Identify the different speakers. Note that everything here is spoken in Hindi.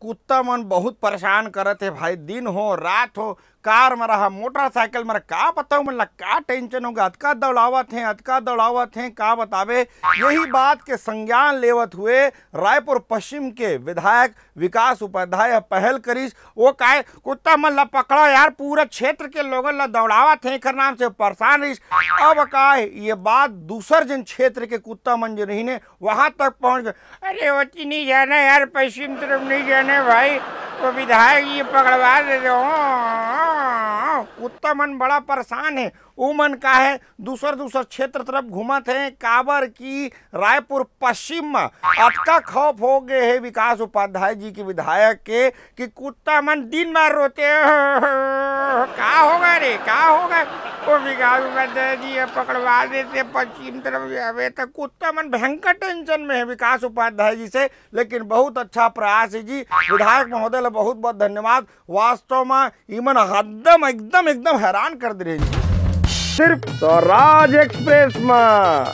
Speaker 1: कुत्ता मन बहुत परेशान करते है भाई दिन हो रात हो कार मरा हा मोटरसाइकिल मरा का बताऊँ मतलब का टेंशन होगा अतका दौड़ावत हैं अतका दौड़ावत हैं का बतावे यही बात के संज्ञान लेवत हुए रायपुर पश्चिम के विधायक विकास उपाध्याय पहल करीस वो काय कुत्ता मन ला पकड़ा यार पूरा क्षेत्र के लोगन ला दौड़ावत हैं एकर नाम से परेशान रहीस अब का ये बात दूसर जन क्षेत्र के कुत्ता मन जो रही ने वहाँ तक पहुँच गए अरे वती तो नहीं जाना यार पश्चिम तरफ नहीं जाना भाई वो विधायक ये पकड़वा दे दो कुत्ता मन बड़ा परेशान है वो मन का है दूसर दूसर क्षेत्र तरफ घूमत है काबर की रायपुर पश्चिम में तक खौफ हो गए है विकास उपाध्याय जी के विधायक के कि कुत्ता मन दिन भर रोते क्या होगा रे क्या होगा वो बिगाड़ू मैं दे दिए पकड़वा देते पश्चिम तरफ अबे तक तो कुत्ता मन भयंकर टेंशन में है विकास उपाध्याय जी से लेकिन बहुत अच्छा प्रयास है जी विधायक महोदय ला बहुत बहुत धन्यवाद वास्तव में इमन हदम एकदम एकदम हैरान कर दे रहे रही सिर्फ स्वराज तो एक्सप्रेस में